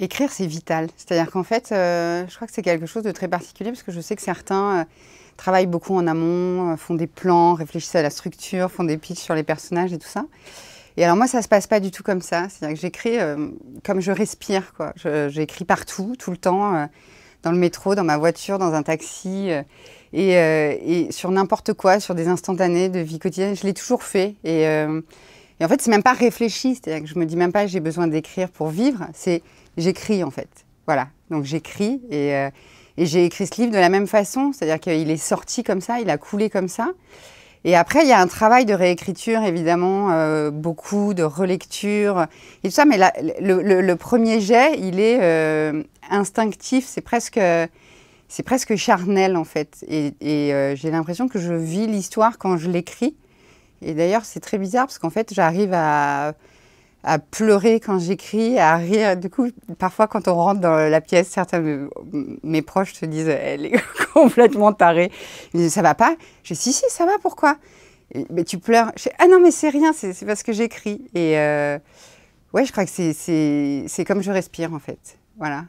Écrire, c'est vital. C'est-à-dire qu'en fait, euh, je crois que c'est quelque chose de très particulier parce que je sais que certains euh, travaillent beaucoup en amont, euh, font des plans, réfléchissent à la structure, font des pitchs sur les personnages et tout ça. Et alors moi, ça se passe pas du tout comme ça. C'est-à-dire que j'écris comme je respire. quoi. J'écris partout, tout le temps, dans le métro, dans ma voiture, dans un taxi, et, sur n'importe quoi, sur des instantanés de vie quotidienne. Je l'ai toujours fait. Et, en fait, c'est même pas réfléchi. C'est-à-dire que je me dis même pas j'ai besoin d'écrire pour vivre. C'est j'écris en fait. Voilà, donc j'écris euh, et, j'ai écrit ce livre de la même façon, c'est-à-dire qu'il est sorti comme ça, il a coulé comme ça. Et après, il y a un travail de réécriture, évidemment, euh, beaucoup de relecture et tout ça, mais le, premier jet, il est euh, instinctif, c'est presque, c'est presque charnel en fait. et j'ai l'impression que je vis l'histoire quand je l'écris. Et d'ailleurs, c'est très bizarre parce qu'en fait, j'arrive à à pleurer quand j'écris, à rire. Du coup, parfois, quand on rentre dans la pièce, certains mes proches se disent Elle est complètement tarée. Ils disent Ça va pas Je dis Si, si, ça va, pourquoi Mais tu pleures. Je dis Ah non, mais c'est rien, c'est parce que j'écris. Et euh, ouais, je crois que c'est comme je respire, en fait. Voilà.